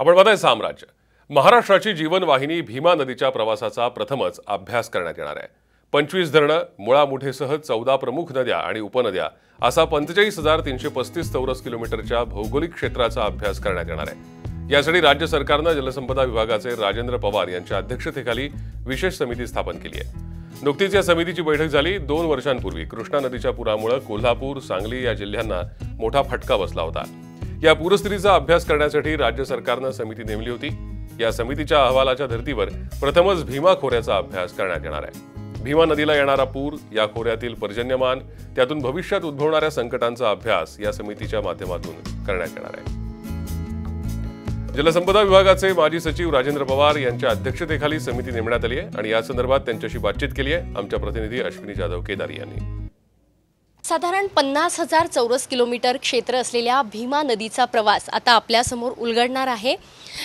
आपण बघाय साम्राज्य महाराष्ट्राची जीवनवाहिनी भीमा नदीच्या प्रवासाचा प्रथमच अभ्यास करण्यात येणार आहे पंचवीस धरणं मुळा मुठेसह चौदा प्रमुख नद्या आणि उपनद्या असा पंचेचाळीस हजार तीनशे पस्तीस चौरस किलोमीटरच्या भौगोलिक क्षेत्राचा अभ्यास करण्यात येणार आहे यासाठी राज्य सरकारनं जलसंपदा विभागाचे राजेंद्र पवार यांच्या अध्यक्षतेखाली विशेष समिती स्थापन केली आहे नुकतीच या समितीची बैठक झाली दोन वर्षांपूर्वी कृष्णा नदीच्या पुरामुळे कोल्हापूर सांगली या जिल्ह्यांना मोठा फटका बसला होता या पूरस्थितीचा अभ्यास करण्यासाठी राज्य सरकारनं समिती नेमली होती या समितीच्या अहवालाच्या धर्तीवर प्रथमच भीमा खोऱ्याचा अभ्यास करण्यात येणार आहे भीमा नदीला येणारा पूर या खोऱ्यातील पर्जन्यमान त्यातून भविष्यात उद्भवणाऱ्या संकटांचा अभ्यास या समितीच्या माध्यमातून करण्यात येणार आहे जलसंपदा विभागाचे माजी सचिव राजेंद्र पवार यांच्या अध्यक्षतेखाली समिती नेमण्यात आली आहे आणि यासंदर्भात त्यांच्याशी बातचीत केली आहे आमच्या प्रतिनिधी अश्विनी जाधव केदारी यांनी साधारण पन्नास हजार चौरस किलोमीटर क्षेत्र असलेल्या भीमा नदीचा प्रवास आता आपल्यासमोर उलगडणार आहे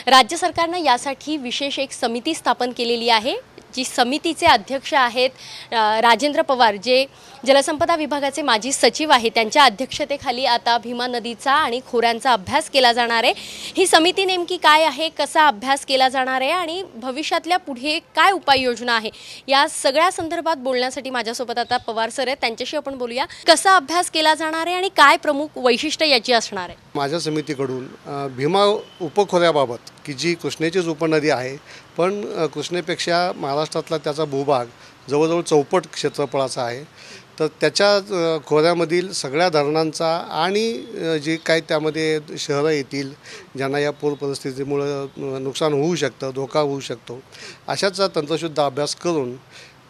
राज्य सरकारनं यासाठी विशेष एक समिती स्थापन केलेली आहे जी समितीचे अध्यक्ष आहेत राजेंद्र पवार जे जलसंपदा विभागाचे माजी सचिव आहेत त्यांच्या अध्यक्षतेखाली आता भीमा नदीचा आणि खोऱ्यांचा अभ्यास केला जाणार आहे ही समिती नेमकी काय आहे कसा अभ्यास केला जाणार आहे आणि भविष्यातल्या पुढे काय उपाययोजना आहे या सगळ्या संदर्भात बोलण्यासाठी माझ्यासोबत आता पवार सर आहेत त्यांच्याशी आपण बोलूया कसा अभ्यास केला जाणार आहे आणि काय प्रमुख वैशिष्ट्य याची असणार आहे माझ्या समितीकडून भीमा उपखोऱ्याबाबत की जी कृष्णेचीच उपनदी आहे पण कृष्णेपेक्षा महाराष्ट्रातला त्याचा भूभाग जवळजवळ चौपट क्षेत्रफळाचा आहे तर त्याच्या खोऱ्यामधील सगळ्या धरणांचा आणि जे काही त्यामध्ये शहरं येतील ज्यांना या पूर परिस्थितीमुळं नुकसान होऊ शकतं धोका होऊ शकतो अशाचा तंत्रशुद्ध अभ्यास करून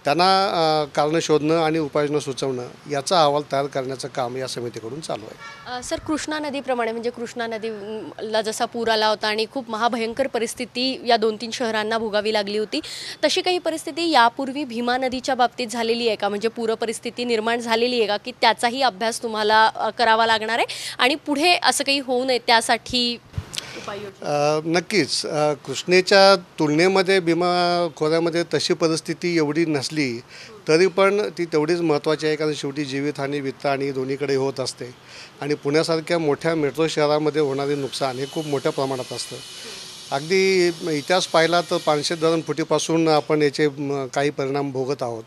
त्यांना कारणं शोधणं आणि उपाययोजना सुचवणं याचा अहवाल तयार करण्याचं काम या समितीकडून चालू आहे सर कृष्णा नदीप्रमाणे म्हणजे कृष्णा नदीला जसा पूर आला होता आणि खूप महाभयंकर परिस्थिती या दोन तीन शहरांना भोगावी लागली होती तशी काही परिस्थिती यापूर्वी भीमा नदीच्या बाबतीत झालेली आहे का म्हणजे पूरपरिस्थिती निर्माण झालेली आहे का की त्याचाही अभ्यास तुम्हाला करावा लागणार आहे आणि पुढे असं काही होऊ नये त्यासाठी नक्कीच कृष्णेच्या तुलनेमध्ये भीमा खोऱ्यामध्ये तशी परिस्थिती एवढी नसली तरी पण ती तेवढीच महत्त्वाची आहे कारण शेवटी जीवितहानी आणि दोन्हीकडे होत असते आणि पुण्यासारख्या मोठ्या मेट्रो शहरामध्ये होणारे नुकसान हे खूप मोठ्या प्रमाणात असतं अगदी इतिहास पाहिला तर पाचशे धरण फुटीपासून आपण याचे काही परिणाम भोगत आहोत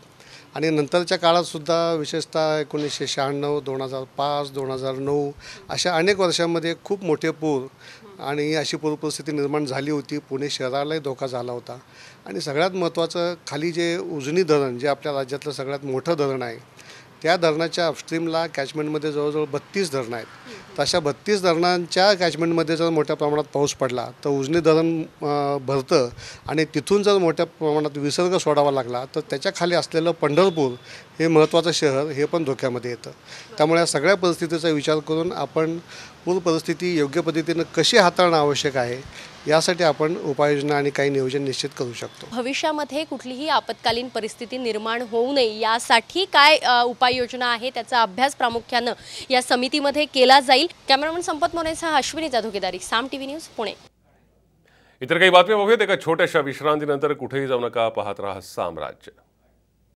आणि नंतरच्या काळातसुद्धा विशेषतः एकोणीसशे शहाण्णव दोन हजार पाच दोन हजार नऊ अशा अनेक वर्षांमध्ये खूप मोठे पूर आणि अशी पूर परिस्थिती निर्माण झाली होती पुणे शहरालाही धोका झाला होता आणि सगळ्यात महत्त्वाचं खाली जे उजनी धरण जे आपल्या राज्यातलं सगळ्यात मोठं धरण आहे त्या धरणाच्या अपस्ट्रीमला कॅचमेंटमध्ये जवळजवळ बत्तीस धरणं आहेत तशा बत्तीस धरणांच्या कॅचमेंटमध्ये जर मोठ्या प्रमाणात पाऊस पडला तर उजनी धरण भरतं आणि तिथून जर मोठ्या प्रमाणात विसर्ग सोडावा लागला तर त्याच्याखाली असलेलं पंढरपूर हे महत्त्वाचं शहर हे पण धोक्यामध्ये येतं त्यामुळे या सगळ्या परिस्थितीचा विचार करून आपण पूर परिस्थिती योग्य पद्धतीनं कशी हाताळणं आवश्यक आहे यासाठी आपण उपाययोजना आणि काही नियोजन निश्चित करू शकतो भविष्यामध्ये कुठलीही आपत्कालीन परिस्थिती निर्माण होऊ नये यासाठी काय उपाययोजना आहे त्याचा अभ्यास प्रामुख्यानं या समितीमध्ये केला जाईल कॅमेरामन संपत मोरेसह अश्विनी जाधोकेदारी साम टीव्ही न्यूज पुणे इतर काही बातम्या बघूयात एका छोट्याशा विश्रांतीनंतर कुठेही जाऊ नका पाहत राहा साम्राज्य